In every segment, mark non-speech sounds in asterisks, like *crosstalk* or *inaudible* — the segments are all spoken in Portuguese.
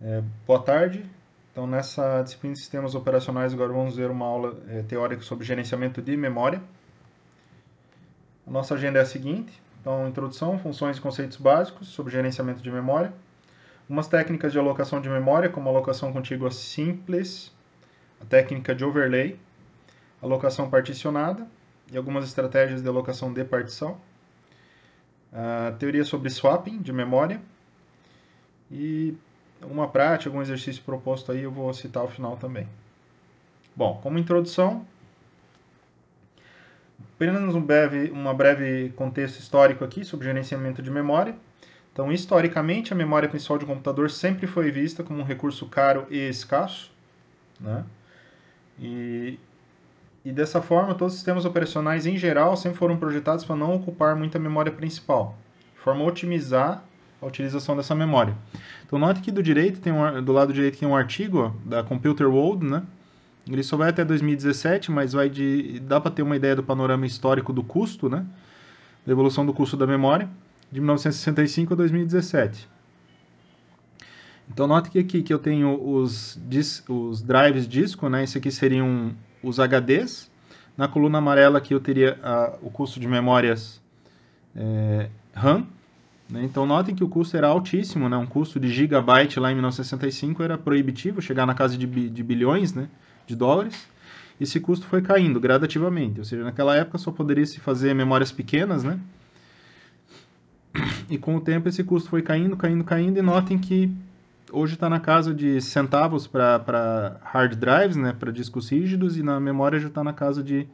É, boa tarde. Então, nessa disciplina de sistemas operacionais, agora vamos ver uma aula é, teórica sobre gerenciamento de memória. A nossa agenda é a seguinte. Então, introdução, funções e conceitos básicos sobre gerenciamento de memória. Umas técnicas de alocação de memória, como alocação contígua é simples, a técnica de overlay, alocação particionada e algumas estratégias de alocação de partição. A ah, teoria sobre swapping de memória e uma prática, algum exercício proposto aí, eu vou citar o final também. Bom, como introdução, apenas um breve, uma breve contexto histórico aqui sobre gerenciamento de memória. Então, historicamente, a memória principal de um computador sempre foi vista como um recurso caro e escasso. Né? E, e dessa forma, todos os sistemas operacionais em geral sempre foram projetados para não ocupar muita memória principal, de forma a otimizar a utilização dessa memória. Então note que do direito tem um, do lado direito tem um artigo da Computer World, né? Ele só vai até 2017, mas vai de dá para ter uma ideia do panorama histórico do custo, né? Da evolução do custo da memória de 1965 a 2017. Então note que aqui que eu tenho os, dis, os drives disco, né? Esse aqui seriam os HDs. Na coluna amarela aqui eu teria a, o custo de memórias é, RAM né? Então notem que o custo era altíssimo, né? um custo de gigabyte lá em 1965 era proibitivo, chegar na casa de, de bilhões né? de dólares. Esse custo foi caindo gradativamente, ou seja, naquela época só poderia se fazer memórias pequenas, né? E com o tempo esse custo foi caindo, caindo, caindo, e notem que hoje está na casa de centavos para hard drives, né? para discos rígidos, e na memória já está na casa de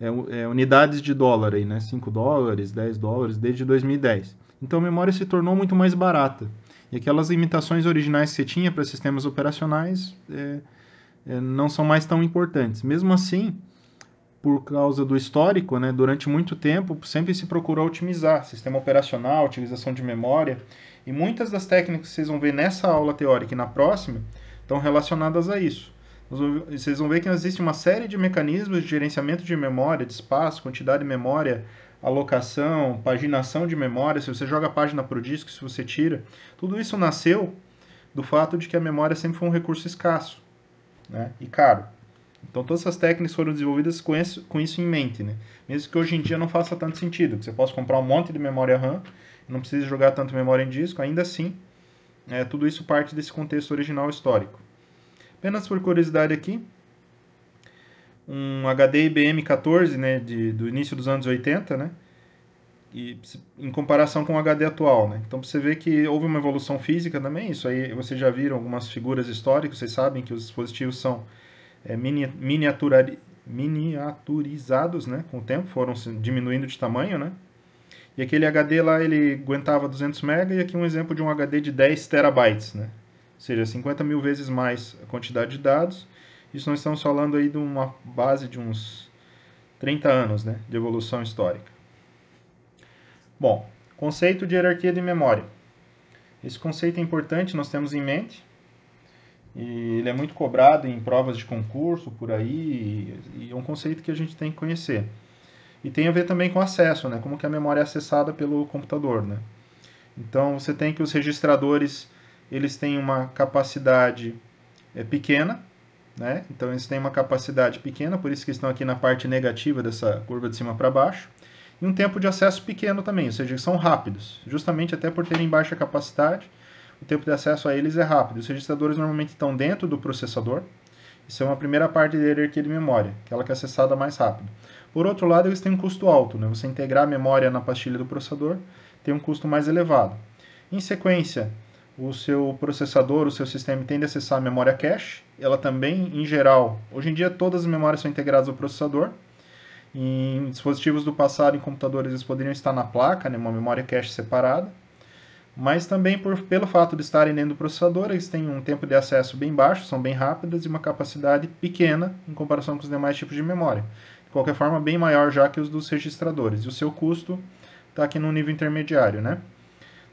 é, é, unidades de dólar, aí, né? 5 dólares, 10 dólares, desde 2010. Então a memória se tornou muito mais barata. E aquelas limitações originais que você tinha para sistemas operacionais é, é, não são mais tão importantes. Mesmo assim, por causa do histórico, né, durante muito tempo sempre se procurou otimizar sistema operacional, utilização de memória. E muitas das técnicas que vocês vão ver nessa aula teórica e na próxima estão relacionadas a isso. Vocês vão ver que existe uma série de mecanismos de gerenciamento de memória, de espaço, quantidade de memória, alocação, paginação de memória, se você joga a página para o disco, se você tira, tudo isso nasceu do fato de que a memória sempre foi um recurso escasso né, e caro. Então todas essas técnicas foram desenvolvidas com isso, com isso em mente, né? mesmo que hoje em dia não faça tanto sentido, que você possa comprar um monte de memória RAM, não precisa jogar tanto memória em disco, ainda assim, é, tudo isso parte desse contexto original histórico. Apenas por curiosidade aqui, um HD IBM 14, né, de, do início dos anos 80, né, e, em comparação com o HD atual, né. Então você vê que houve uma evolução física também, isso aí vocês já viram algumas figuras históricas, vocês sabem que os dispositivos são é, mini, miniaturizados, né, com o tempo, foram diminuindo de tamanho, né, e aquele HD lá, ele aguentava 200 MB, e aqui um exemplo de um HD de 10 terabytes, né, ou seja, 50 mil vezes mais a quantidade de dados, isso nós estamos falando aí de uma base de uns 30 anos né, de evolução histórica. Bom, conceito de hierarquia de memória. Esse conceito é importante, nós temos em mente. E ele é muito cobrado em provas de concurso por aí, e é um conceito que a gente tem que conhecer. E tem a ver também com acesso, né? Como que a memória é acessada pelo computador, né? Então você tem que os registradores eles têm uma capacidade é, pequena né? Então eles têm uma capacidade pequena, por isso que estão aqui na parte negativa dessa curva de cima para baixo. E um tempo de acesso pequeno também, ou seja, são rápidos, justamente até por terem baixa capacidade, o tempo de acesso a eles é rápido. Os registradores normalmente estão dentro do processador, isso é uma primeira parte da hierarquia de memória, aquela que é acessada mais rápido. Por outro lado, eles têm um custo alto, né? você integrar a memória na pastilha do processador tem um custo mais elevado. Em sequência, o seu processador, o seu sistema tende a acessar a memória cache. Ela também, em geral, hoje em dia todas as memórias são integradas ao processador. Em dispositivos do passado, em computadores, eles poderiam estar na placa, né, uma memória cache separada. Mas também por, pelo fato de estarem dentro do processador, eles têm um tempo de acesso bem baixo, são bem rápidas e uma capacidade pequena em comparação com os demais tipos de memória. De qualquer forma, bem maior já que os dos registradores. E o seu custo está aqui no nível intermediário, né?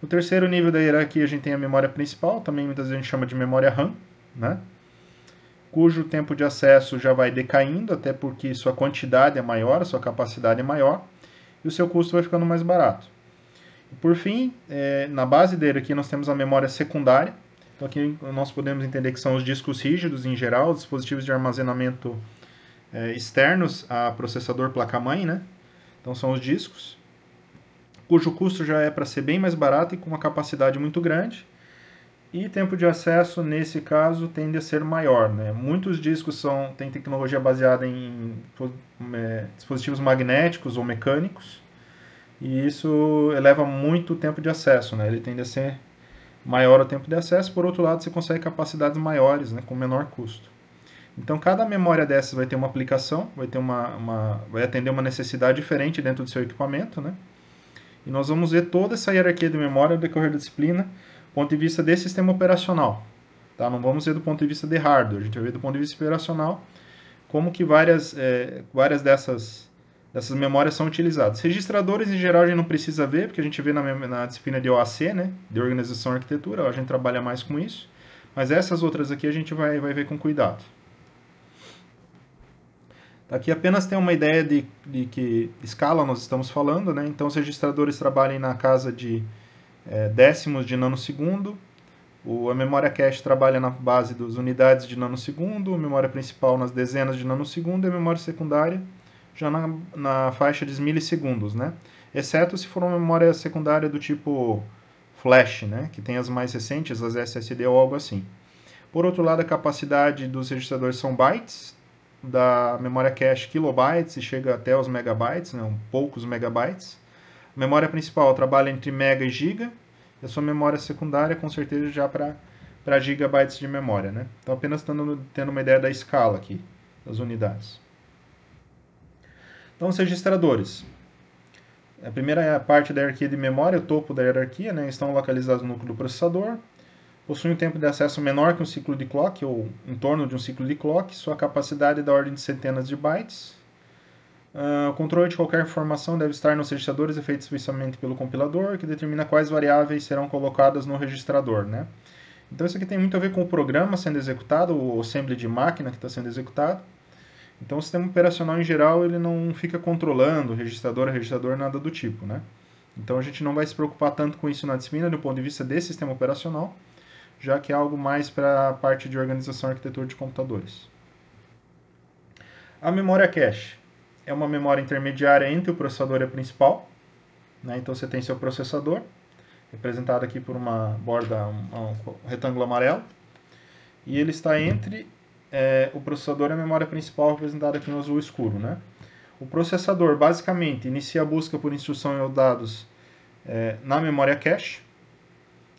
No terceiro nível da hierarquia, a gente tem a memória principal, também muitas vezes a gente chama de memória RAM, né? cujo tempo de acesso já vai decaindo, até porque sua quantidade é maior, sua capacidade é maior, e o seu custo vai ficando mais barato. Por fim, é, na base dele aqui nós temos a memória secundária, então aqui nós podemos entender que são os discos rígidos em geral, os dispositivos de armazenamento é, externos a processador placa-mãe, né? Então são os discos cujo custo já é para ser bem mais barato e com uma capacidade muito grande. E tempo de acesso, nesse caso, tende a ser maior. Né? Muitos discos são, têm tecnologia baseada em é, dispositivos magnéticos ou mecânicos, e isso eleva muito o tempo de acesso. Né? Ele tende a ser maior o tempo de acesso, por outro lado, você consegue capacidades maiores né, com menor custo. Então, cada memória dessas vai ter uma aplicação, vai, ter uma, uma, vai atender uma necessidade diferente dentro do seu equipamento. Né? E nós vamos ver toda essa hierarquia de memória no decorrer da disciplina, do ponto de vista de sistema operacional. Tá? Não vamos ver do ponto de vista de hardware, a gente vai ver do ponto de vista operacional como que várias, é, várias dessas, dessas memórias são utilizadas. Registradores, em geral, a gente não precisa ver, porque a gente vê na, na disciplina de OAC, né, de Organização e Arquitetura, a gente trabalha mais com isso. Mas essas outras aqui a gente vai, vai ver com cuidado. Aqui apenas tem uma ideia de, de que escala nós estamos falando, né? Então, os registradores trabalham na casa de é, décimos de nanosegundo, o, a memória cache trabalha na base das unidades de nanosegundo, a memória principal nas dezenas de nanosegundo e a memória secundária já na, na faixa de milissegundos, né? Exceto se for uma memória secundária do tipo flash, né? Que tem as mais recentes, as SSD ou algo assim. Por outro lado, a capacidade dos registradores são bytes, da memória cache kilobytes e chega até os megabytes, né, poucos megabytes. A memória principal trabalha entre mega e giga, e a sua memória secundária, com certeza, já para gigabytes de memória. Né? Então, apenas tendo, tendo uma ideia da escala aqui, das unidades. Então, os registradores. A primeira parte da hierarquia de memória, o topo da hierarquia, né, estão localizados no núcleo do processador possui um tempo de acesso menor que um ciclo de clock, ou em torno de um ciclo de clock, sua capacidade é da ordem de centenas de bytes. Uh, o controle de qualquer informação deve estar nos registradores feitos especialmente pelo compilador, que determina quais variáveis serão colocadas no registrador. Né? Então isso aqui tem muito a ver com o programa sendo executado, o assembly de máquina que está sendo executado. Então o sistema operacional em geral ele não fica controlando registrador a registrador, nada do tipo. Né? Então a gente não vai se preocupar tanto com isso na disciplina do ponto de vista desse sistema operacional já que é algo mais para a parte de organização e arquitetura de computadores. A memória cache é uma memória intermediária entre o processador e a principal. Né? Então você tem seu processador, representado aqui por uma borda, um, um retângulo amarelo, e ele está entre é, o processador e a memória principal, representada aqui no azul escuro. Né? O processador basicamente inicia a busca por instrução e dados é, na memória cache,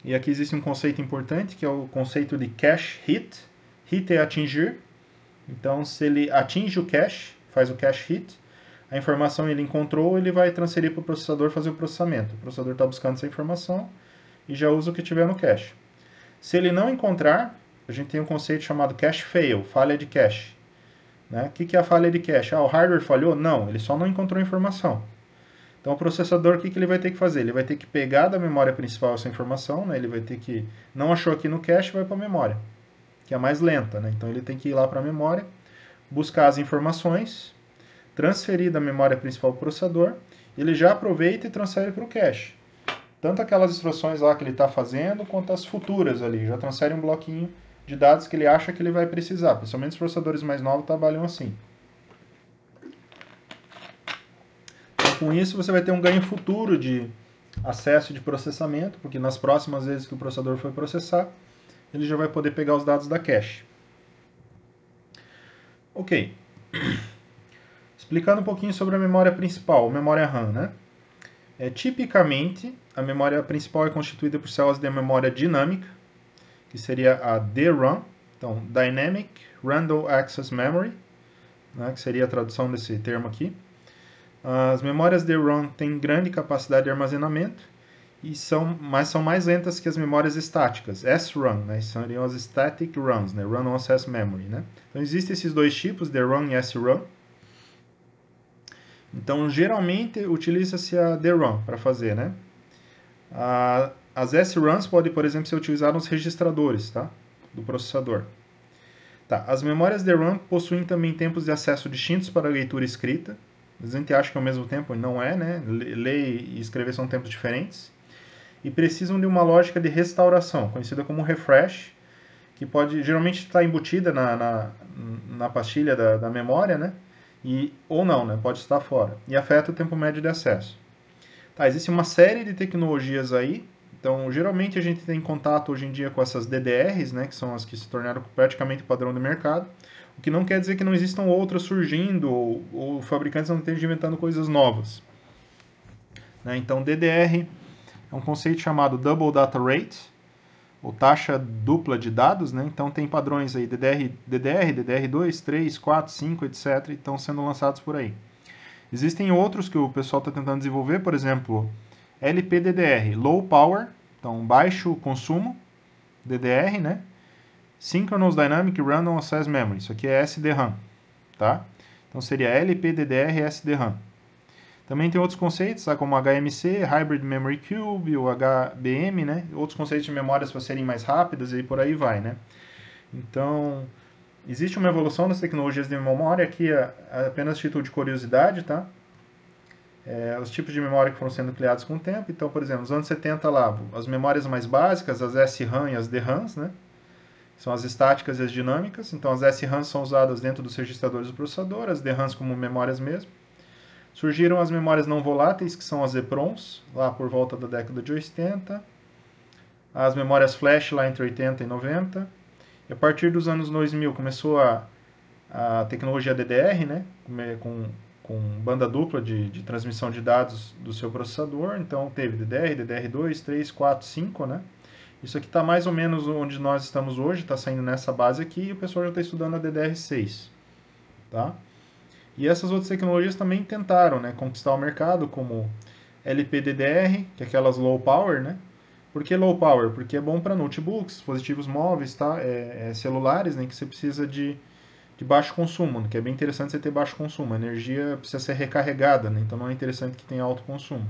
e aqui existe um conceito importante, que é o conceito de cache hit. Hit é atingir. Então, se ele atinge o cache, faz o cache hit, a informação ele encontrou, ele vai transferir para o processador fazer o processamento. O processador está buscando essa informação e já usa o que tiver no cache. Se ele não encontrar, a gente tem um conceito chamado cache fail, falha de cache. Né? O que, é a falha de cache? Ah, o hardware falhou? Não, ele só não encontrou a informação. Então, o processador, o que, que ele vai ter que fazer? Ele vai ter que pegar da memória principal essa informação, né? ele vai ter que, não achou aqui no cache, vai para a memória, que é mais lenta. Né? Então, ele tem que ir lá para a memória, buscar as informações, transferir da memória principal para o processador, ele já aproveita e transfere para o cache. Tanto aquelas instruções lá que ele está fazendo, quanto as futuras ali. Já transfere um bloquinho de dados que ele acha que ele vai precisar. Principalmente os processadores mais novos trabalham assim. com isso, você vai ter um ganho futuro de acesso de processamento, porque nas próximas vezes que o processador for processar, ele já vai poder pegar os dados da cache. Ok. *clears throat* Explicando um pouquinho sobre a memória principal, memória RAM, né? É, tipicamente, a memória principal é constituída por células de memória dinâmica, que seria a DRAM, então Dynamic Random Access Memory, né, que seria a tradução desse termo aqui. As memórias de ROM têm grande capacidade de armazenamento, e são, mas são mais lentas que as memórias estáticas, SRAM, né? seriam as Static RAMs, né? Run On Access Memory. Né? Então, existem esses dois tipos, de e SRAM. Então, geralmente, utiliza-se a DRAM para fazer. Né? as SRAMs podem, por exemplo, ser utilizadas nos registradores tá? do processador. Tá, as memórias DRAM possuem também tempos de acesso distintos para leitura e escrita, às a gente acha que ao mesmo tempo não é, né? Ler e escrever são tempos diferentes. E precisam de uma lógica de restauração, conhecida como refresh, que pode geralmente estar tá embutida na, na, na pastilha da, da, memória, né? E, ou não, né? Pode estar fora. E afeta o tempo médio de acesso. Tá, existe uma série de tecnologias aí então, geralmente a gente tem contato hoje em dia com essas DDRs, né, que são as que se tornaram praticamente padrão do mercado, o que não quer dizer que não existam outras surgindo ou, ou fabricantes não estejam inventando coisas novas. Né? Então, DDR é um conceito chamado Double Data Rate, ou taxa dupla de dados, né? Então tem padrões aí DDR, DDR, DDR2, 3, 4, 5, etc, estão sendo lançados por aí. Existem outros que o pessoal está tentando desenvolver, por exemplo, LPDDR, Low Power, então baixo consumo, DDR, né? Synchronous Dynamic Random Access Memory, isso aqui é SDRAM, tá? Então seria LPDDR SDRAM. Também tem outros conceitos, tá? como HMC, Hybrid Memory Cube, o HBM, né? Outros conceitos de memórias para serem mais rápidas e por aí vai, né? Então, existe uma evolução nas tecnologias de memória, aqui é apenas título de curiosidade, tá? é, os tipos de memória que foram sendo criados com o tempo. Então, por exemplo, nos anos 70 lá, as memórias mais básicas, as SRAM e as DRAMs, né? São as estáticas e as dinâmicas. Então, as SRAMs são usadas dentro dos registradores do processador, as DRAMs como memórias mesmo. Surgiram as memórias não voláteis, que são as EPROMs, lá por volta da década de 80. As memórias flash, lá entre 80 e 90. E a partir dos anos 2000 começou a, a tecnologia DDR, né? com com banda dupla de, de transmissão de dados do seu processador. Então teve DDR, DDR2, 3, 4, 5, né? Isso aqui está mais ou menos onde nós estamos hoje, está saindo nessa base aqui, e o pessoal já está estudando a DDR6. Tá? E essas outras tecnologias também tentaram né, conquistar o mercado, como LPDDR, que é aquelas low power, né? Por que low power? Porque é bom para notebooks, dispositivos móveis, tá? É, é celulares, né, que você precisa de, de baixo consumo, que é bem interessante você ter baixo consumo. A energia precisa ser recarregada, né? então não é interessante que tenha alto consumo.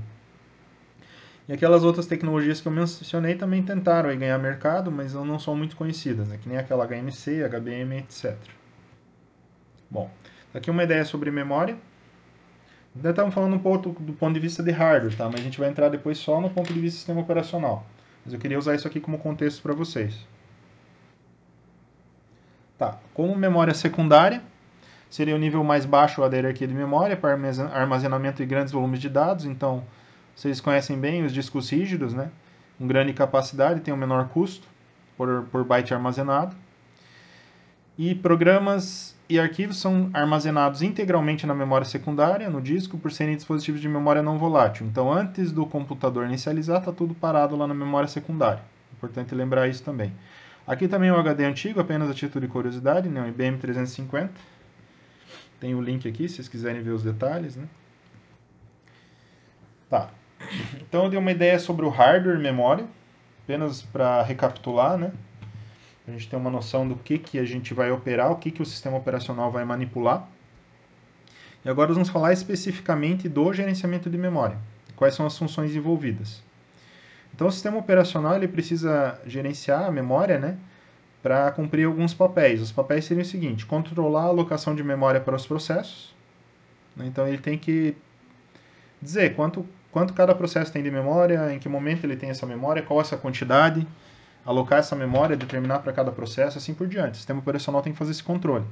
E aquelas outras tecnologias que eu mencionei também tentaram ganhar mercado, mas não são muito conhecidas, né? que nem aquela HMC, HBM, etc. Bom, tá aqui uma ideia sobre memória. Ainda estamos falando um pouco do ponto de vista de hardware, tá? mas a gente vai entrar depois só no ponto de vista do sistema operacional. Mas eu queria usar isso aqui como contexto para vocês. Tá. Como memória secundária, seria o nível mais baixo da hierarquia de memória para armazenamento de grandes volumes de dados. Então, vocês conhecem bem os discos rígidos, né? Com grande capacidade, tem um menor custo por, por byte armazenado. E programas e arquivos são armazenados integralmente na memória secundária, no disco, por serem dispositivos de memória não volátil. Então, antes do computador inicializar, está tudo parado lá na memória secundária. Importante lembrar isso também. Aqui também é o HD antigo, apenas a título de curiosidade, né? IBM 350. Tem o link aqui, se vocês quiserem ver os detalhes. Né? Tá. Então eu dei uma ideia sobre o hardware e memória, apenas para recapitular, né? a gente tem uma noção do que, que a gente vai operar, o que, que o sistema operacional vai manipular. E agora vamos falar especificamente do gerenciamento de memória, quais são as funções envolvidas. Então, o sistema operacional ele precisa gerenciar a memória, né? Para cumprir alguns papéis. Os papéis seriam o seguinte: controlar a alocação de memória para os processos. Né, então, ele tem que dizer quanto, quanto cada processo tem de memória, em que momento ele tem essa memória, qual essa quantidade, alocar essa memória, determinar para cada processo, assim por diante. O sistema operacional tem que fazer esse controle.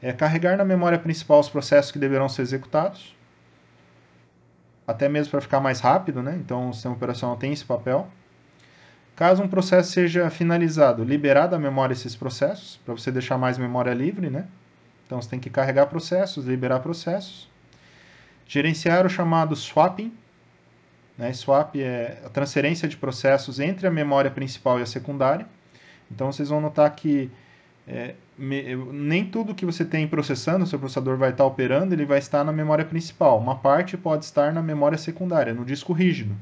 É carregar na memória principal os processos que deverão ser executados até mesmo para ficar mais rápido, né? Então o sistema operacional tem esse papel. Caso um processo seja finalizado, liberar da memória esses processos, para você deixar mais memória livre, né? Então você tem que carregar processos, liberar processos. Gerenciar o chamado swapping. Né? Swap é a transferência de processos entre a memória principal e a secundária. Então vocês vão notar que é, me, nem tudo que você tem processando, seu processador vai estar operando, ele vai estar na memória principal. Uma parte pode estar na memória secundária, no disco rígido.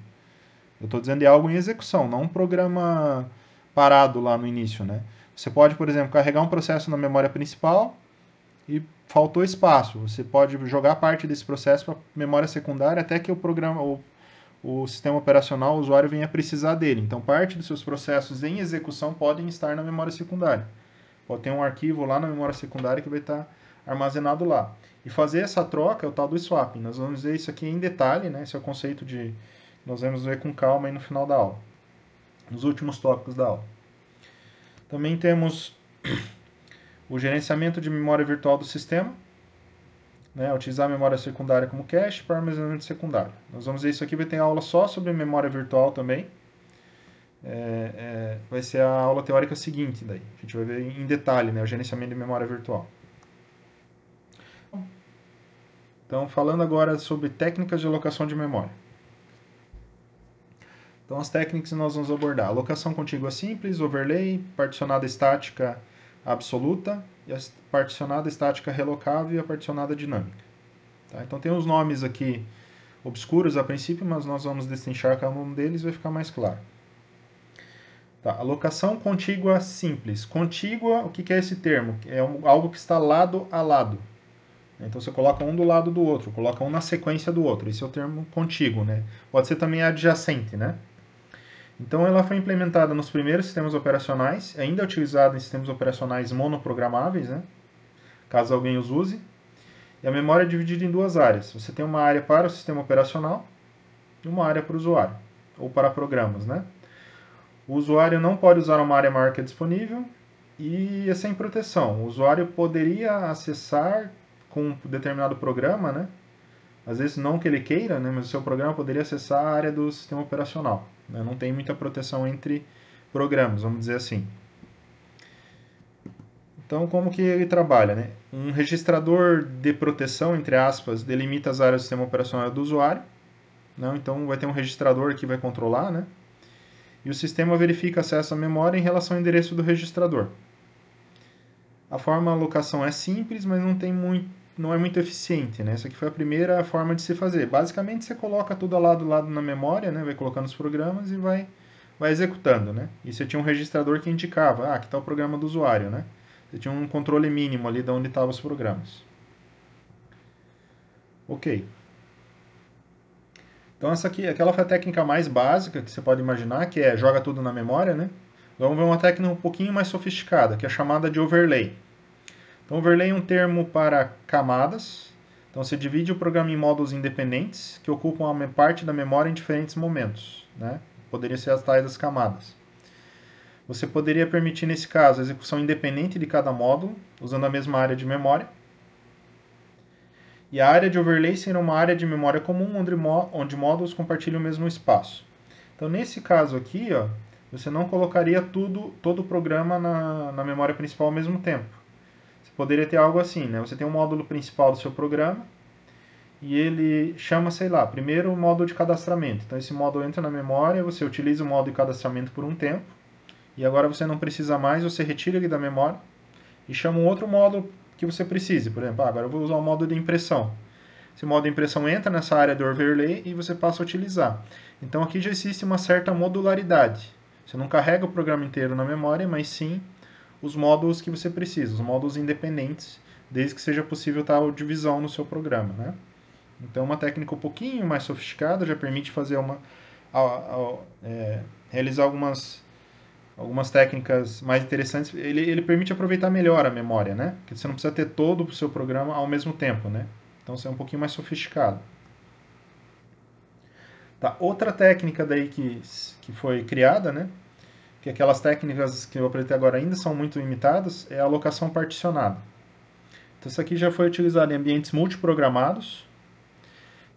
Eu estou dizendo é algo em execução, não um programa parado lá no início, né? Você pode, por exemplo, carregar um processo na memória principal e faltou espaço. Você pode jogar parte desse processo para memória secundária até que o programa, o, o sistema operacional, o usuário venha precisar dele. Então, parte dos seus processos em execução podem estar na memória secundária. Ou tem um arquivo lá na memória secundária que vai estar tá armazenado lá. E fazer essa troca é o tal do swap. Nós vamos ver isso aqui em detalhe, né? Esse é o conceito de... Nós vamos ver com calma aí no final da aula. Nos últimos tópicos da aula. Também temos *clears throat* o gerenciamento de memória virtual do sistema. Né? Utilizar a memória secundária como cache para armazenamento secundário. Nós vamos ver isso aqui, vai ter aula só sobre memória virtual também é, é, vai ser a aula teórica seguinte daí. A gente vai ver em detalhe né, o gerenciamento de memória virtual. Então, falando agora sobre técnicas de alocação de memória. Então, as técnicas nós vamos abordar alocação contígua simples, overlay, particionada estática absoluta, e a particionada estática relocável e a particionada dinâmica. Tá? Então, tem uns nomes aqui obscuros a princípio, mas nós vamos destrinchar cada um deles e vai ficar mais claro. Tá, alocação contígua simples. Contígua, o que, que é esse termo? É um, algo que está lado a lado. Então você coloca um do lado do outro, coloca um na sequência do outro. Esse é o termo contíguo, né? Pode ser também adjacente, né? Então ela foi implementada nos primeiros sistemas operacionais, ainda é utilizada em sistemas operacionais monoprogramáveis, né? Caso alguém os use. E a memória é dividida em duas áreas. Você tem uma área para o sistema operacional e uma área para o usuário, ou para programas, né? O usuário não pode usar uma área maior que disponível e é sem proteção. O usuário poderia acessar com um determinado programa, né? Às vezes não que ele queira, né? Mas o seu programa poderia acessar a área do sistema operacional. Né? Não tem muita proteção entre programas, vamos dizer assim. Então, como que ele trabalha? Né? Um registrador de proteção, entre aspas, delimita as áreas do sistema operacional do usuário. né? Então, vai ter um registrador que vai controlar, né? e o sistema verifica acesso à memória em relação ao endereço do registrador. A forma alocação é simples, mas não, tem muito, não é muito eficiente. Né? Essa aqui foi a primeira forma de se fazer. Basicamente, você coloca tudo lado a lado na memória, né? vai colocando os programas e vai, vai executando. Né? E você tinha um registrador que indicava, ah, aqui está o programa do usuário. Né? Você tinha um controle mínimo ali de onde estavam os programas. Ok. Então essa aqui, aquela foi a técnica mais básica que você pode imaginar, que é joga tudo na memória, né? Então, vamos ver uma técnica um pouquinho mais sofisticada, que é chamada de overlay. Então overlay é um termo para camadas. Então você divide o programa em módulos independentes que ocupam uma parte da memória em diferentes momentos, né? Poderia ser as tais das camadas. Você poderia permitir, nesse caso, a execução independente de cada módulo, usando a mesma área de memória e a área de overlay será uma área de memória comum onde, onde módulos compartilham o mesmo espaço. Então, nesse caso aqui, ó, você não colocaria tudo, todo o programa na, na memória principal ao mesmo tempo. Você poderia ter algo assim, né? Você tem um módulo principal do seu programa e ele chama, sei lá, primeiro o módulo de cadastramento. Então, esse módulo entra na memória, você utiliza o módulo de cadastramento por um tempo e agora você não precisa mais, você retira ele da memória e chama um outro módulo que você precise. Por exemplo, ah, agora eu vou usar o modo de impressão. Esse modo de impressão entra nessa área do overlay e você passa a utilizar. Então aqui já existe uma certa modularidade. Você não carrega o programa inteiro na memória, mas sim os módulos que você precisa, os módulos independentes, desde que seja possível tal divisão no seu programa. Né? Então uma técnica um pouquinho mais sofisticada já permite fazer uma, a, a, é, realizar algumas algumas técnicas mais interessantes, ele, ele permite aproveitar melhor a memória, né? Porque você não precisa ter todo o seu programa ao mesmo tempo, né? Então você é um pouquinho mais sofisticado. Tá, outra técnica daí que, que foi criada, né? Que aquelas técnicas que eu apresentei agora ainda são muito limitadas, é a alocação particionada. Então isso aqui já foi utilizado em ambientes multiprogramados,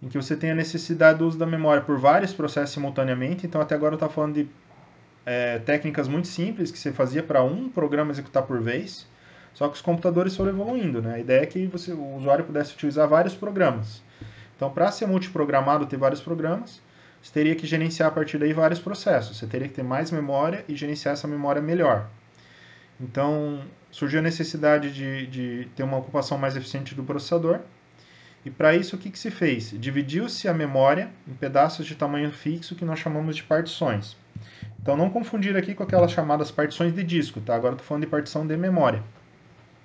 em que você tem a necessidade do uso da memória por vários processos simultaneamente. Então até agora eu estava falando de é, técnicas muito simples que você fazia para um programa executar por vez, só que os computadores foram evoluindo. Né? A ideia é que você, o usuário pudesse utilizar vários programas. Então, para ser multiprogramado, ter vários programas, você teria que gerenciar a partir daí vários processos. Você teria que ter mais memória e gerenciar essa memória melhor. Então, surgiu a necessidade de, de ter uma ocupação mais eficiente do processador. E para isso, o que, que se fez? Dividiu-se a memória em pedaços de tamanho fixo que nós chamamos de partições. Então não confundir aqui com aquelas chamadas partições de disco, tá? Agora estou falando de partição de memória.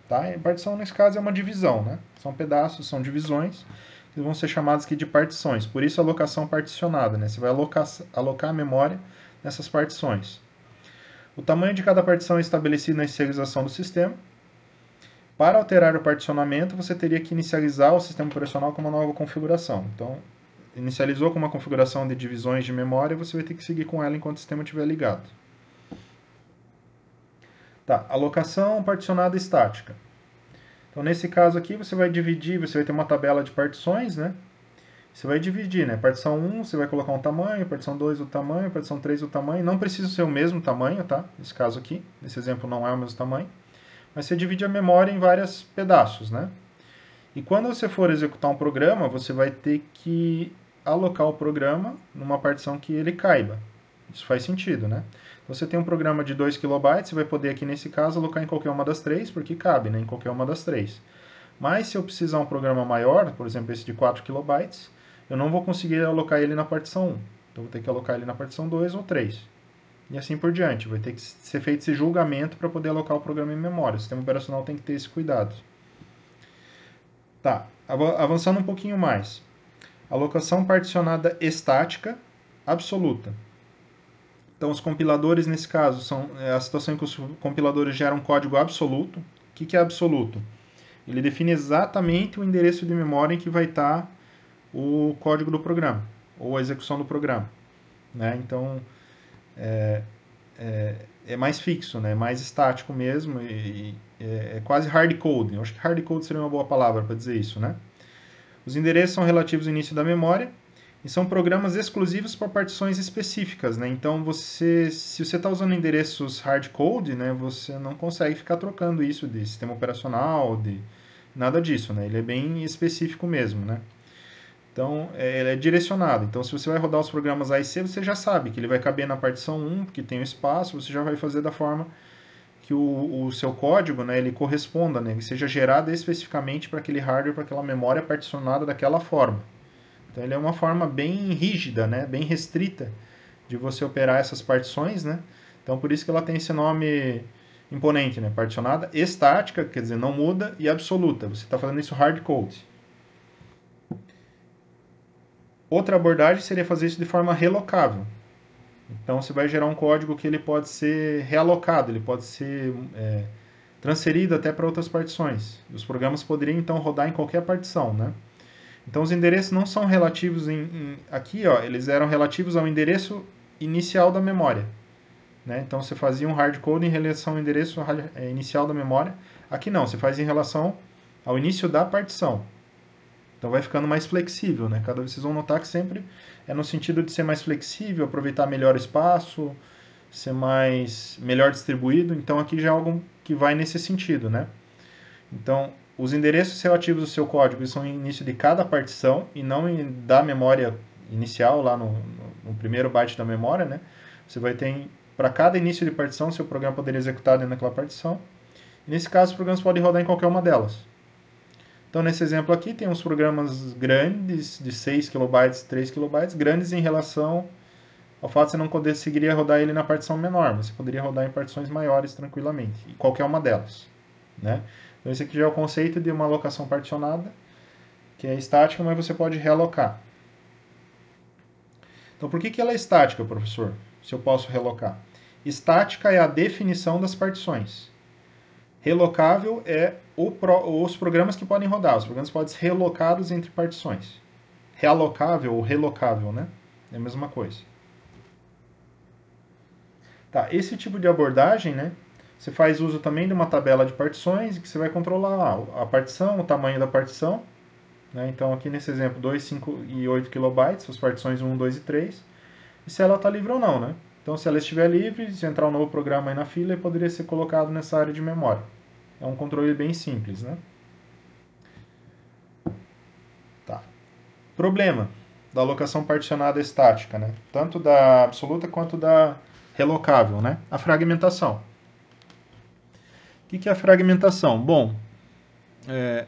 Tá? E partição nesse caso é uma divisão, né? São pedaços, são divisões que vão ser chamadas aqui de partições. Por isso a alocação particionada, né? Você vai alocar, alocar a memória nessas partições. O tamanho de cada partição é estabelecido na inicialização do sistema. Para alterar o particionamento, você teria que inicializar o sistema operacional com uma nova configuração. Então, inicializou com uma configuração de divisões de memória, você vai ter que seguir com ela enquanto o sistema estiver ligado. Tá, alocação particionada estática. Então, nesse caso aqui, você vai dividir, você vai ter uma tabela de partições, né? Você vai dividir, né? Partição 1, você vai colocar um tamanho, partição 2, o tamanho, partição 3, o tamanho. Não precisa ser o mesmo tamanho, tá? Nesse caso aqui, nesse exemplo não é o mesmo tamanho. Mas você divide a memória em vários pedaços, né? E quando você for executar um programa, você vai ter que alocar o programa numa partição que ele caiba. Isso faz sentido, né? Então, você tem um programa de 2 KB, você vai poder aqui nesse caso alocar em qualquer uma das três, porque cabe né, em qualquer uma das três. Mas se eu precisar um programa maior, por exemplo esse de 4 KB, eu não vou conseguir alocar ele na partição 1. Então vou ter que alocar ele na partição 2 ou 3. E assim por diante. Vai ter que ser feito esse julgamento para poder alocar o programa em memória. O sistema operacional tem que ter esse cuidado. Tá, avançando um pouquinho mais. Alocação particionada estática absoluta. Então, os compiladores, nesse caso, são é, a situação em que os compiladores geram um código absoluto. O que, que é absoluto? Ele define exatamente o endereço de memória em que vai estar o código do programa, ou a execução do programa. Né? Então, é, é, é, mais fixo, né? é mais estático mesmo, e, e é, é, quase hard coding Eu acho que hard coding seria uma boa palavra para dizer isso, né? Os endereços são relativos ao início da memória e são programas exclusivos para partições específicas, né? Então, você, se você está usando endereços hardcode, né, você não consegue ficar trocando isso de sistema operacional, de nada disso, né? Ele é bem específico mesmo, né? Então, é, ele é direcionado. Então, se você vai rodar os programas A e C, você já sabe que ele vai caber na partição 1, porque tem o um espaço, você já vai fazer da forma que o, o seu código né, ele corresponda, né, que seja gerado especificamente para aquele hardware, para aquela memória particionada daquela forma. Então ele é uma forma bem rígida, né, bem restrita de você operar essas partições, né? Então por isso que ela tem esse nome imponente, né? Particionada estática, quer dizer, não muda, e absoluta. Você está fazendo isso hard code. Outra abordagem seria fazer isso de forma relocável. Então você vai gerar um código que ele pode ser realocado, ele pode ser é, transferido até para outras partições. Os programas poderiam então rodar em qualquer partição, né? Então os endereços não são relativos em, em, aqui, ó, eles eram relativos ao endereço inicial da memória. Né? Então você fazia um hardcode em relação ao endereço eh, inicial da memória. Aqui não, você faz em relação ao início da partição. Então vai ficando mais flexível, né? Cada vez vocês vão notar que sempre é no sentido de ser mais flexível, aproveitar melhor espaço, ser mais melhor distribuído. Então aqui já é algo que vai nesse sentido, né? Então os endereços relativos do seu código são no início de cada partição e não da memória inicial lá no, no primeiro byte da memória, né? Você vai ter para cada início de partição, seu programa poderia executar dentro daquela partição. E nesse caso, os programas podem rodar em qualquer uma delas. Então, nesse exemplo aqui, tem uns programas grandes, de 6 KB, 3 KB, grandes em relação ao fato de você não conseguiria rodar ele na partição menor, você poderia rodar em partições maiores tranquilamente, qualquer uma delas. Né? Então, esse aqui já é o conceito de uma alocação particionada, que é estática, mas você pode realocar. Então, por que, que ela é estática, professor? Se eu posso realocar. Estática é a definição das partições. Relocável é pro, os programas que podem rodar, os programas podem ser relocados entre partições. Realocável ou relocável, né? É a mesma coisa. Tá, esse tipo de abordagem, né? Você faz uso também de uma tabela de partições que você vai controlar a partição, o tamanho da partição. Né? Então, aqui nesse exemplo, 2, 5 e 8 kilobytes, as partições 1, 2 e 3. E se ela está livre ou não, né? Então, se ela estiver livre, se entrar um novo programa aí na fila, poderia ser colocado nessa área de memória. É um controle bem simples, né? Tá. Problema da alocação particionada estática, né? Tanto da absoluta quanto da relocável, né? A fragmentação. O que é a fragmentação? Bom, é,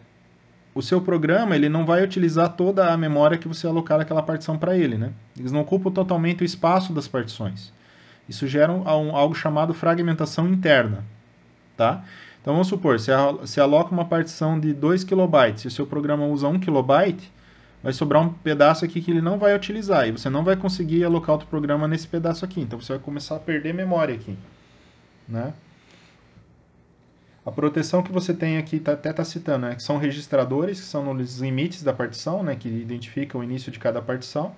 o seu programa ele não vai utilizar toda a memória que você alocar aquela partição para ele, né? Eles não ocupam totalmente o espaço das partições. Isso gera um, algo chamado fragmentação interna. Tá? Então vamos supor, se, a, se aloca uma partição de 2 KB e o seu programa usa 1 KB, vai sobrar um pedaço aqui que ele não vai utilizar e você não vai conseguir alocar outro programa nesse pedaço aqui. Então você vai começar a perder memória aqui, né? A proteção que você tem aqui, tá, até está citando, né, que são registradores, que são nos limites da partição, né, que identificam o início de cada partição.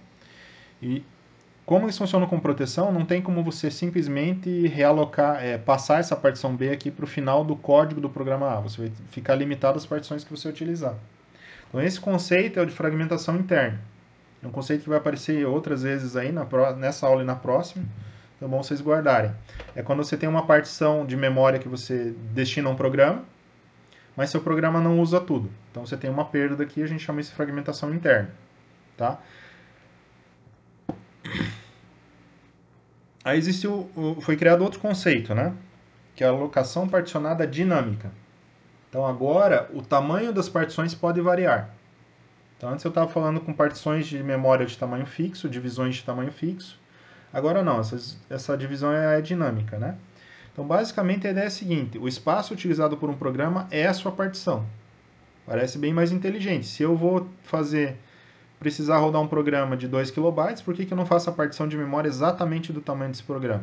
E como eles funcionam com proteção, não tem como você simplesmente realocar, é, passar essa partição B aqui para o final do código do programa A. Você vai ficar limitado às partições que você utilizar. Então esse conceito é o de fragmentação interna. É um conceito que vai aparecer outras vezes aí na nessa aula e na próxima. Então é bom vocês guardarem. É quando você tem uma partição de memória que você destina a um programa, mas seu programa não usa tudo. Então você tem uma perda aqui, a gente chama isso de fragmentação interna. Tá? Aí existiu, foi criado outro conceito, né? Que é a locação particionada dinâmica. Então agora o tamanho das partições pode variar. Então antes eu estava falando com partições de memória de tamanho fixo, divisões de tamanho fixo. Agora não, essa essa divisão é, é dinâmica, né? Então basicamente a ideia é a seguinte, o espaço utilizado por um programa é a sua partição. Parece bem mais inteligente. Se eu vou fazer precisar rodar um programa de 2 KB, por que, que eu não faço a partição de memória exatamente do tamanho desse programa?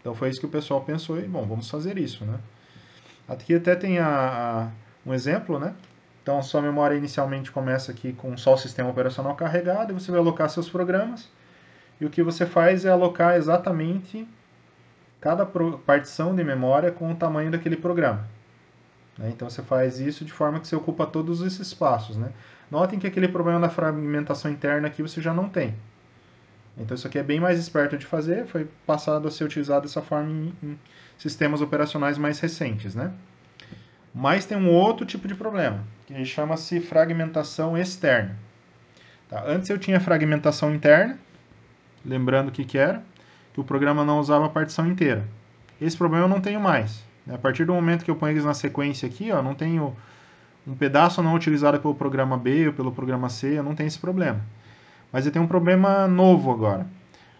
Então foi isso que o pessoal pensou e, bom, vamos fazer isso, né? Aqui até tem a, a, um exemplo, né? Então a sua memória inicialmente começa aqui com só o sistema operacional carregado e você vai alocar seus programas. E o que você faz é alocar exatamente cada partição de memória com o tamanho daquele programa. Né? Então você faz isso de forma que você ocupa todos esses espaços. Né? Notem que aquele problema da fragmentação interna aqui você já não tem. Então isso aqui é bem mais esperto de fazer, foi passado a ser utilizado dessa forma em, em sistemas operacionais mais recentes. Né? Mas tem um outro tipo de problema, que chama-se fragmentação externa. Tá? Antes eu tinha fragmentação interna, lembrando o que, que era, que o programa não usava a partição inteira. Esse problema eu não tenho mais. Né? A partir do momento que eu ponho eles na sequência aqui, ó, não tenho um pedaço não utilizado pelo programa B ou pelo programa C, eu não tenho esse problema. Mas eu tenho um problema novo agora.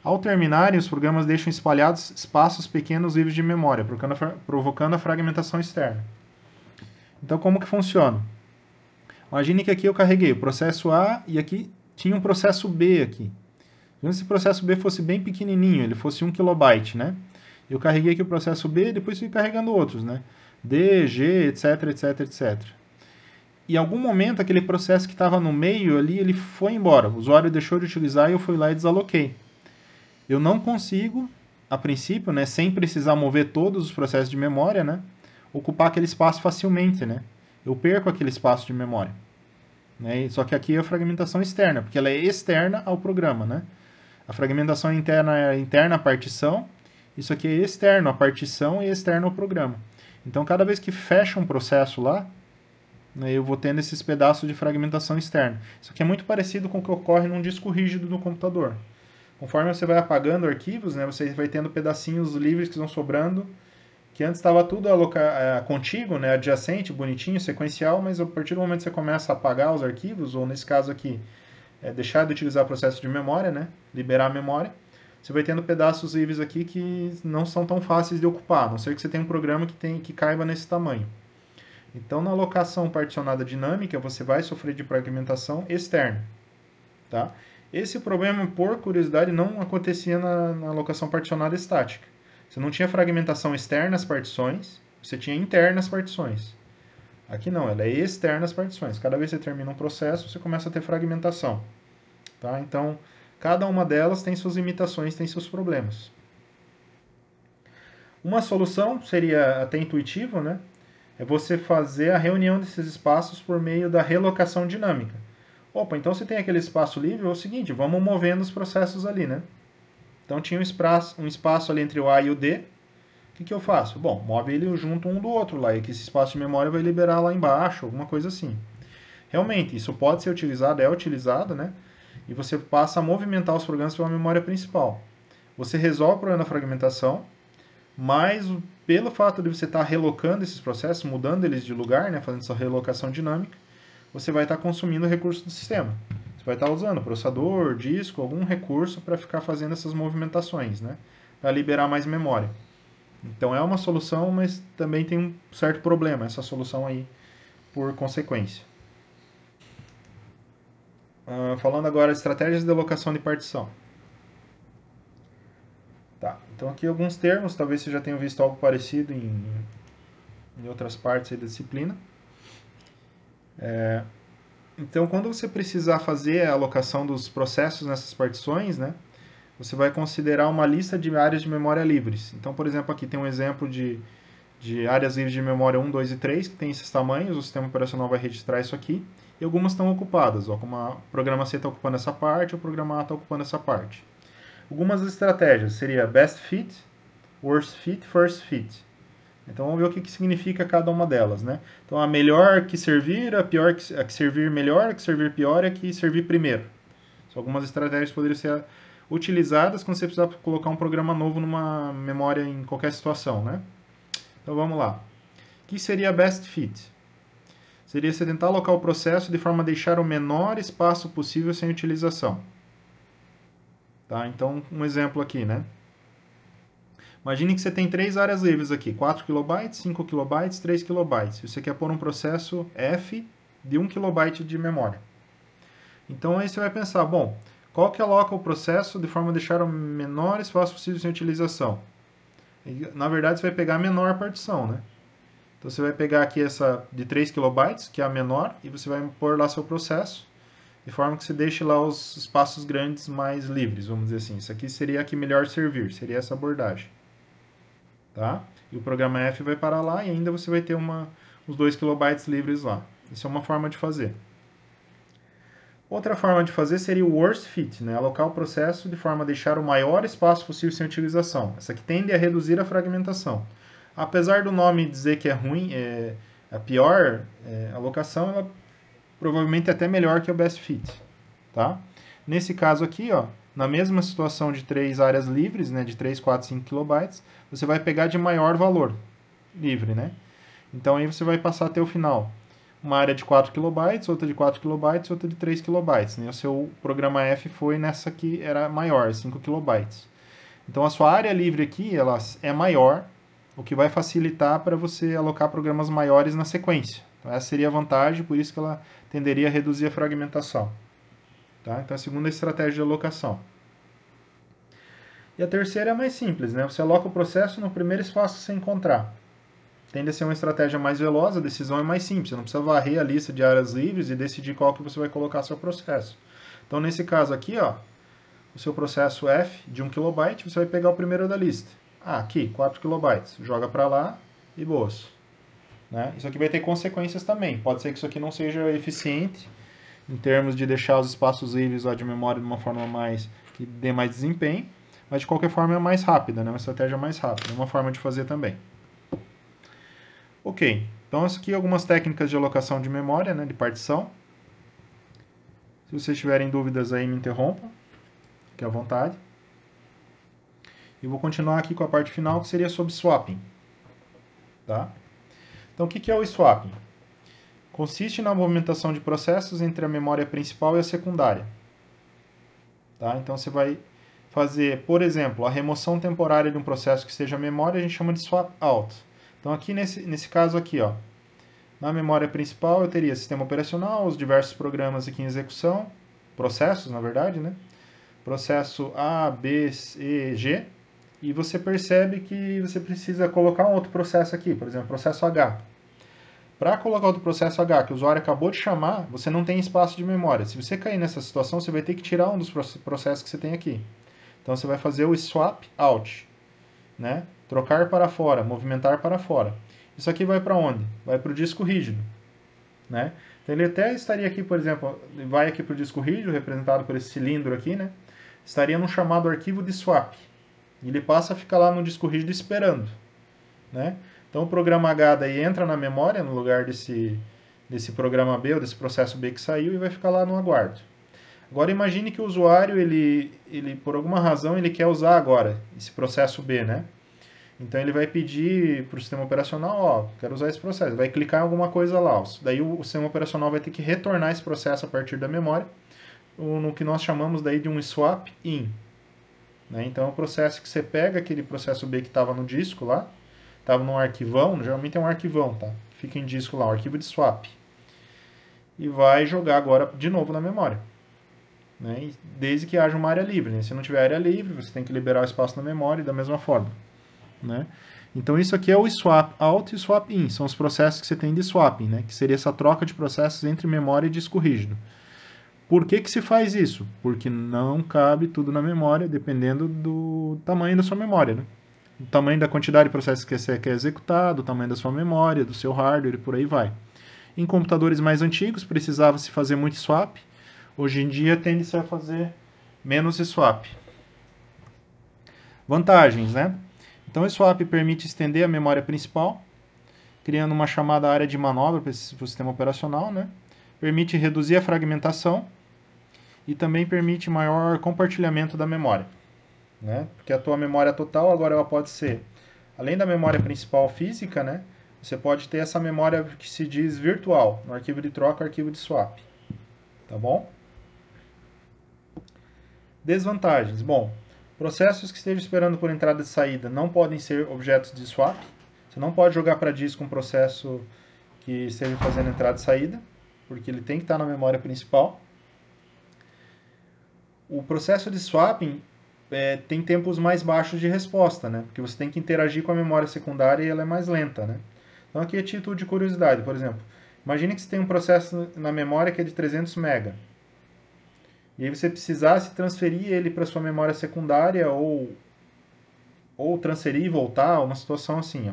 Ao terminarem, os programas deixam espalhados espaços pequenos livres de memória, provocando a fragmentação externa. Então, como que funciona? Imagine que aqui eu carreguei o processo A e aqui tinha um processo B aqui. se esse processo B fosse bem pequenininho, ele fosse 1 kilobyte, né? Eu carreguei aqui o processo B, depois fui carregando outros, né? D, G, etc, etc, etc. E em algum momento, aquele processo que estava no meio ali, ele foi embora. O usuário deixou de utilizar e eu fui lá e desaloquei. Eu não consigo, a princípio, né, sem precisar mover todos os processos de memória, né, ocupar aquele espaço facilmente, né? Eu perco aquele espaço de memória. Né? Só que aqui é a fragmentação externa, porque ela é externa ao programa, né? A fragmentação interna é a interna partição, isso aqui é externo à partição e externo ao programa. Então, cada vez que fecha um processo lá, né, eu vou tendo esses pedaços de fragmentação externa. Isso aqui é muito parecido com o que ocorre num disco rígido do computador. Conforme você vai apagando arquivos, né, você vai tendo pedacinhos livres que vão sobrando, que antes estava tudo aloca... É, contigo, né, adjacente, bonitinho, sequencial, mas a partir do momento que você começa a apagar os arquivos, ou nesse caso aqui, é deixar de utilizar o processo de memória, né, liberar a memória, você vai tendo pedaços livres aqui que não são tão fáceis de ocupar, a não ser que você tenha um programa que, tem, que caiba nesse tamanho. Então, na alocação particionada dinâmica, você vai sofrer de fragmentação externa. Tá? Esse problema, por curiosidade, não acontecia na, na alocação particionada estática. Você não tinha fragmentação externa às partições, você tinha interna às partições. Aqui não, ela é externa às partições. Cada vez que você termina um processo, você começa a ter fragmentação. Tá? Então, Cada uma delas tem suas limitações, tem seus problemas. Uma solução seria até intuitiva, né? É você fazer a reunião desses espaços por meio da relocação dinâmica. Opa, então você tem aquele espaço livre, é o seguinte, vamos movendo os processos ali, né? Então tinha um espaço, um espaço ali entre o A e o D. O que, que eu faço? Bom, move ele junto um do outro lá, e que esse espaço de memória vai liberar lá embaixo, alguma coisa assim. Realmente, isso pode ser utilizado, é utilizado, né? e você passa a movimentar os programas pela memória principal. Você resolve o problema da fragmentação, mas pelo fato de você estar tá relocando esses processos, mudando eles de lugar, né, fazendo essa relocação dinâmica, você vai estar tá consumindo o recurso do sistema. Você vai estar tá usando processador, disco, algum recurso para ficar fazendo essas movimentações, né, para liberar mais memória. Então é uma solução, mas também tem um certo problema essa solução aí por consequência. Uh, falando agora de estratégias de alocação de partição. Tá, então aqui alguns termos, talvez você já tenha visto algo parecido em, em outras partes da disciplina. É, então, quando você precisar fazer a alocação dos processos nessas partições, né, você vai considerar uma lista de áreas de memória livres. Então, por exemplo, aqui tem um exemplo de de áreas livres de memória 1, 2 e 3, que tem esses tamanhos, o sistema operacional vai registrar isso aqui, e algumas estão ocupadas, ó, como o programa C está ocupando essa parte, o programa A está ocupando essa parte. Algumas estratégias seria best fit, worst fit, first fit. Então vamos ver o que, que significa cada uma delas, né? Então a melhor que servir, a pior que, a que servir melhor, a que servir pior e a que servir primeiro. São algumas estratégias poderiam ser utilizadas quando você precisar colocar um programa novo numa memória em qualquer situação, né? Então vamos lá. O que seria best fit? Seria tentar alocar o processo de forma a deixar o menor espaço possível sem utilização. Tá? Então, um exemplo aqui, né? Imagine que você tem três áreas livres aqui, 4 KB, 5 KB, 3 KB. Você quer pôr um processo F de 1 KB de memória. Então aí você vai pensar, bom, qual que aloca o processo de forma a deixar o menor espaço possível sem utilização? na verdade, você vai pegar a menor partição, né? Então, você vai pegar aqui essa de 3 KB, que é a menor, e você vai pôr lá seu processo, de forma que você deixe lá os espaços grandes mais livres, vamos dizer assim. Isso aqui seria a que melhor servir, seria essa abordagem. Tá? E o programa F vai parar lá e ainda você vai ter uma, os 2 KB livres lá. Isso é uma forma de fazer. Outra forma de fazer seria o worst fit, né? alocar o processo de forma a deixar o maior espaço possível sem utilização. Essa que tende a reduzir a fragmentação. Apesar do nome dizer que é ruim, é, a é pior é, alocação, ela provavelmente é até melhor que o best fit. Tá? Nesse caso aqui, ó, na mesma situação de três áreas livres, né, de 3, 4, 5 kilobytes, você vai pegar de maior valor livre. Né? Então aí você vai passar até o final uma área de 4 KB, outra de 4 KB, outra de 3 KB. Né? O seu programa F foi nessa que era maior, 5 KB. Então a sua área livre aqui ela é maior, o que vai facilitar para você alocar programas maiores na sequência. Então, essa seria a vantagem, por isso que ela tenderia a reduzir a fragmentação. Tá? Então a segunda estratégia de alocação. E a terceira é mais simples, né? Você aloca o processo no primeiro espaço que você encontrar tende a ser uma estratégia mais veloz, a decisão é mais simples. Você não precisa varrer a lista de áreas livres e decidir qual que você vai colocar seu processo. Então, nesse caso aqui, ó, o seu processo F de 1 kilobyte, você vai pegar o primeiro da lista. Ah, aqui, 4 kilobytes. Joga para lá e boas. Né? Isso aqui vai ter consequências também. Pode ser que isso aqui não seja eficiente em termos de deixar os espaços livres lá de memória de uma forma mais que dê mais desempenho, mas de qualquer forma é mais rápida, né? uma estratégia mais rápida, é uma forma de fazer também. Ok, então aqui é algumas técnicas de alocação de memória, né, de partição. Se vocês tiverem dúvidas aí, me interrompam, fique à vontade. E vou continuar aqui com a parte final, que seria sobre swapping. Tá? Então, o que é o swapping? Consiste na movimentação de processos entre a memória principal e a secundária. Tá? Então, você vai fazer, por exemplo, a remoção temporária de um processo que seja memória, a gente chama de swap out. Então, aqui nesse, nesse caso aqui, ó, na memória principal eu teria sistema operacional, os diversos programas aqui em execução, processos, na verdade, né? Processo A, B, C, G. E você percebe que você precisa colocar um outro processo aqui, por exemplo, processo H. Para colocar outro processo H que o usuário acabou de chamar, você não tem espaço de memória. Se você cair nessa situação, você vai ter que tirar um dos processos que você tem aqui. Então você vai fazer o swap out, né? trocar para fora, movimentar para fora. Isso aqui vai para onde? Vai para o disco rígido. Né? Então ele até estaria aqui, por exemplo, vai aqui para o disco rígido, representado por esse cilindro aqui, né? estaria no chamado arquivo de swap. Ele passa a ficar lá no disco rígido esperando. Né? Então o programa H daí entra na memória, no lugar desse, desse programa B, ou desse processo B que saiu, e vai ficar lá no aguardo. Agora imagine que o usuário, ele, ele por alguma razão, ele quer usar agora esse processo B, né? Então ele vai pedir para o sistema operacional, ó, quero usar esse processo. Vai clicar em alguma coisa lá. Daí o sistema operacional vai ter que retornar esse processo a partir da memória, no que nós chamamos daí de um swap in. Né? Então é um processo que você pega aquele processo B que estava no disco lá, estava num arquivão, geralmente é um arquivão, tá? Fica em disco lá, um arquivo de swap. E vai jogar agora de novo na memória. Né? Desde que haja uma área livre. Né? Se não tiver área livre, você tem que liberar o espaço na memória da mesma forma né? Então isso aqui é o swap out e swap in, são os processos que você tem de swapping, né? Que seria essa troca de processos entre memória e disco rígido. Por que, que se faz isso? Porque não cabe tudo na memória, dependendo do tamanho da sua memória, né? Do tamanho da quantidade de processos que você quer executar, do tamanho da sua memória, do seu hardware e por aí vai. Em computadores mais antigos, precisava-se fazer muito swap. Hoje em dia, tende-se a fazer menos swap. Vantagens, né? Então, o swap permite estender a memória principal, criando uma chamada área de manobra para, esse, para o sistema operacional, né? Permite reduzir a fragmentação e também permite maior compartilhamento da memória, né? Porque a tua memória total agora ela pode ser, além da memória principal física, né? Você pode ter essa memória que se diz virtual, no arquivo de troca, arquivo de swap, tá bom? Desvantagens. Bom, Processos que estejam esperando por entrada e saída não podem ser objetos de swap. Você não pode jogar para disco um processo que esteja fazendo entrada e saída, porque ele tem que estar na memória principal. O processo de swapping é, tem tempos mais baixos de resposta, né? Porque você tem que interagir com a memória secundária e ela é mais lenta, né? Então aqui é título de curiosidade, por exemplo. Imagine que você tem um processo na memória que é de 300 MB. E aí você precisasse transferir ele para sua memória secundária ou ou transferir e voltar, uma situação assim, ó.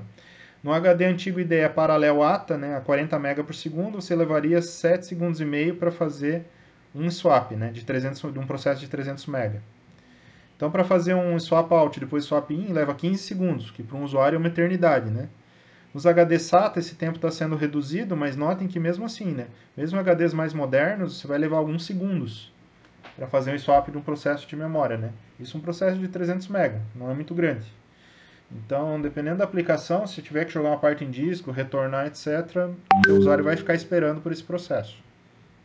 No HD antigo ideia paralelo ATA, né, a 40 MB por segundo, você levaria 7 segundos e meio para fazer um swap, né, de 300 de um processo de 300 MB. Então, para fazer um swap out depois swap in, leva 15 segundos, que para um usuário é uma eternidade, né? Nos HD SATA esse tempo está sendo reduzido, mas notem que mesmo assim, né? Mesmo HDs mais modernos, você vai levar alguns segundos para fazer um swap de um processo de memória, né? Isso é um processo de 300 MB, não é muito grande. Então, dependendo da aplicação, se tiver que jogar uma parte em disco, retornar, etc., o usuário vai ficar esperando por esse processo.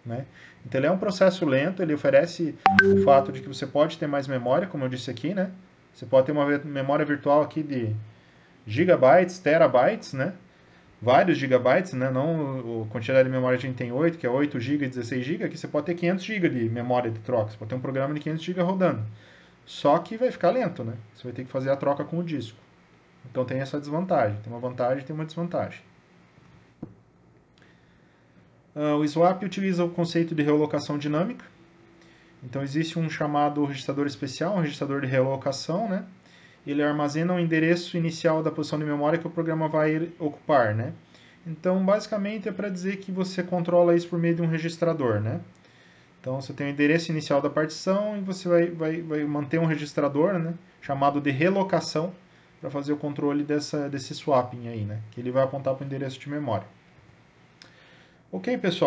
Né? Então, ele é um processo lento, ele oferece o fato de que você pode ter mais memória, como eu disse aqui, né? Você pode ter uma memória virtual aqui de gigabytes, terabytes, né? vários gigabytes, né? Não a quantidade de memória que a gente tem 8, que é 8 GB, 16 GB, que você pode ter 500 GB de memória de troca, você pode ter um programa de 500 GB rodando. Só que vai ficar lento, né? Você vai ter que fazer a troca com o disco. Então tem essa desvantagem, tem uma vantagem, tem uma desvantagem. Uh, o swap utiliza o conceito de realocação dinâmica. Então existe um chamado registrador especial, um registrador de realocação, né? ele armazena o endereço inicial da posição de memória que o programa vai ocupar, né? Então, basicamente é para dizer que você controla isso por meio de um registrador, né? Então, você tem o endereço inicial da partição e você vai, vai, vai manter um registrador, né? Chamado de relocação, para fazer o controle dessa, desse swapping aí, né? Que ele vai apontar para o endereço de memória. Ok, pessoal?